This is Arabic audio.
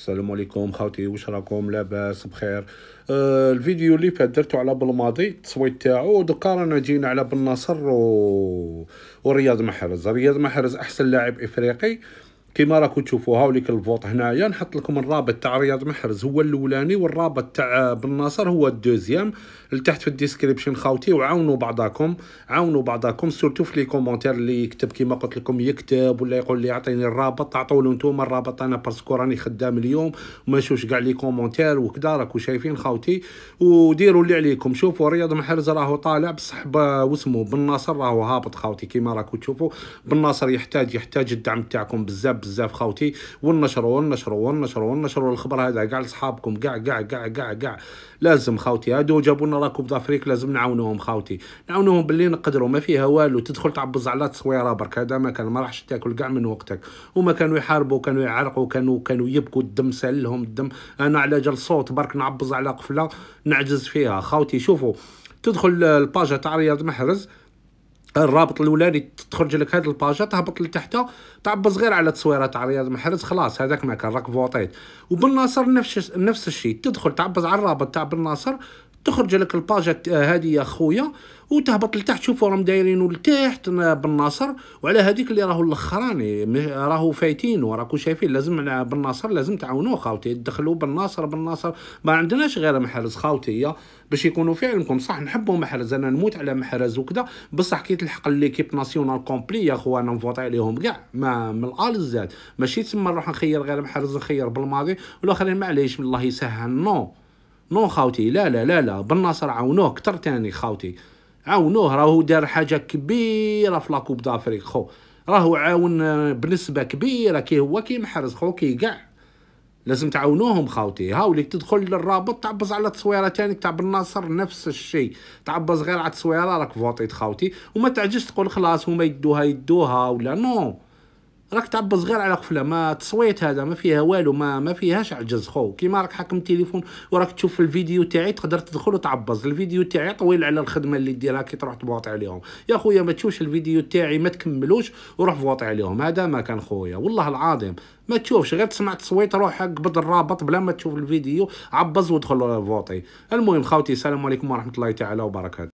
السلام عليكم خاوتي واش راكم لاباس بخير آه الفيديو اللي فات درتو على بالماضي التصويت تاعو دوكا رانا جينا على بن ناصر و... ورياض محرز رياض محرز احسن لاعب افريقي كيما راكم تشوفوها وليك الفوط هنايا نحط لكم الرابط تاع رياض محرز هو الاولاني والرابط تاع بن ناصر هو الدوزيام لتحت في الديسكريبشن خاوتي وعاونوا بعضاكم عاونوا بعضاكم سورتو في لي كومونتير اللي يكتب كيما قلت لكم يكتب ولا يقول لي اعطيني الرابط تعطوا له نتوما الرابط انا باسكو راني خدام اليوم وما نشوفش كاع لي كومونتير وكدا راكم شايفين خاوتي وديروا اللي عليكم شوفوا رياض محرز راهو طالع بصح واسمه بن ناصر راهو هابط خاوتي كيما راكم تشوفوا بن ناصر يحتاج يحتاج الدعم تاعكم بزاف بزاف خاوتي ونشروا ونشروا ونشروا ونشروا الخبر هذا كاع لصحابكم كاع كاع كاع كاع كاع لازم خاوتي هادو جابوا لنا راكوب دافريك لازم نعاونوهم خاوتي نعاونوهم باللي نقدروا ما فيها والو تدخل تعبز على تصويره برك هذا ما كان ما راحش تاكل كاع من وقتك هما كانوا يحاربوا كانوا يعرقوا كانوا كانوا يبكوا الدم سال لهم الدم انا على جال صوت برك نعبز على قفله نعجز فيها خاوتي شوفوا تدخل الباجه تاع رياض محرز الرابط الاولاني تخرج لك هاد الباجا تهبط لتحتها تعبز غير على تصويره تاع رياض محرز خلاص هذاك ما كان راك فوطيت وبالناصر نفس نفس الشيء تدخل تعبز على الرابط تاع بالناصر تخرج لك الباجات هذه آه، يا خويا وتهبط لتحت شوفوا راهم دايرينو لتحت بالناصر وعلى هذيك اللي راهو الاخراني راهو فايتين وراكو شايفين لازم بالناصر لازم تعاونوه خاوتي تدخلوا بالناصر بالناصر ما عندناش غير محرز خاوتي باش يكونوا في علمكم صح نحبوا محرز انا نموت على محرز وكذا بصح كي تلحق ليكيب ناسيونال كومبلي يا خوانا نفوطي عليهم كاع ما من الال زاد ماشي تسمى نروح نخير غير محرز نخير بالماضي والاخرين معليش الله يسهل نو نو خاوتي لا لا لا لا بالنصر عاونوه كتر تاني خاوتي عاونوه راهو دار حاجه كبيره في لاكوب دافريك خو راهو عاون بنسبه كبيره كي هو كي محرز خو كي كاع لازم تعاونوهم خاوتي هاوليك تدخل للرابط تعبز على تصويره تاني تاع ناصر نفس الشيء تعبز غير على التصويره راك فوطيت خاوتي وما تعجبش تقول خلاص هما يدوها يدوها ولا نو راك تعبز غير على قفله ما تصويت هذا ما فيها والو ما ما فيهاش عجز خو كيما راك حاكم التليفون وراك تشوف الفيديو تاعي تقدر تدخل وتعبز الفيديو تاعي طويل على الخدمه اللي ديرها كي تروح تبوط عليهم يا خويا ما تشوفش الفيديو تاعي ما تكملوش وروح فوط عليهم هذا ما كان خويا والله العظيم ما تشوفش غير تسمع تصويت روح قبض الرابط بلا ما تشوف الفيديو عبز ودخل فوطي المهم خاوتي السلام عليكم ورحمه الله تعالى وبركاته